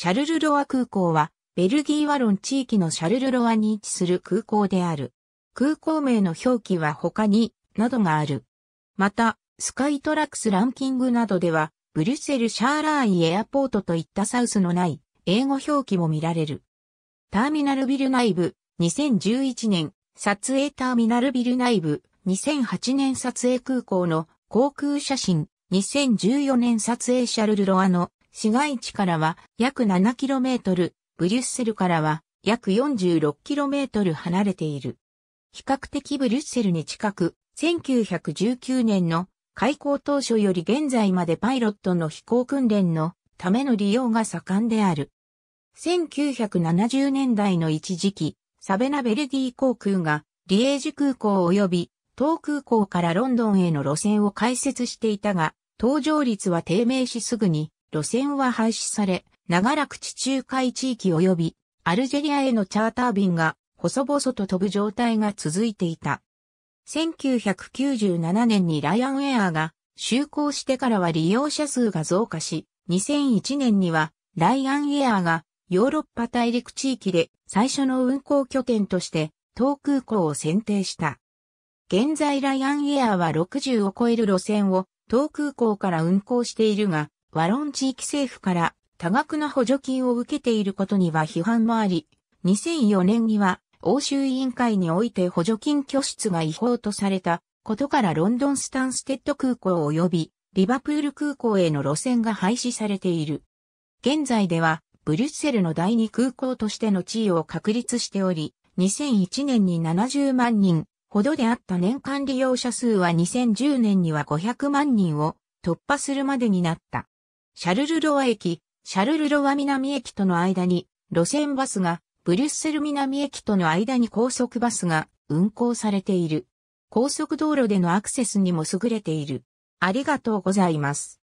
シャルルロワ空港は、ベルギーワロン地域のシャルルロワに位置する空港である。空港名の表記は他に、などがある。また、スカイトラックスランキングなどでは、ブリュッセルシャーラーイエアポートといったサウスのない英語表記も見られる。ターミナルビル内部、2011年、撮影ターミナルビル内部、2008年撮影空港の航空写真、2014年撮影シャルルロアの市街地からは約 7km、ブリュッセルからは約 46km 離れている。比較的ブリュッセルに近く、1919年の開港当初より現在までパイロットの飛行訓練のための利用が盛んである。1970年代の一時期、サベナベルギー航空がリエージ空港及び東空港からロンドンへの路線を開設していたが、搭乗率は低迷しすぐに路線は廃止され、長らく地中海地域及び、アルジェリアへのチャーター便が、細々と飛ぶ状態が続いていた。1997年にライアンウェアが、就航してからは利用者数が増加し、2001年には、ライアンウェアが、ヨーロッパ大陸地域で最初の運航拠点として、東空港を選定した。現在ライアンエアは60を超える路線を東空港から運航しているが、ワロン地域政府から多額の補助金を受けていることには批判もあり、2004年には欧州委員会において補助金拠出が違法とされたことからロンドンスタンステッド空港及びリバプール空港への路線が廃止されている。現在ではブリュッセルの第二空港としての地位を確立しており、2001年に70万人ほどであった年間利用者数は2010年には500万人を突破するまでになった。シャルルロワ駅、シャルルロワ南駅との間に、路線バスが、ブリュッセル南駅との間に高速バスが運行されている。高速道路でのアクセスにも優れている。ありがとうございます。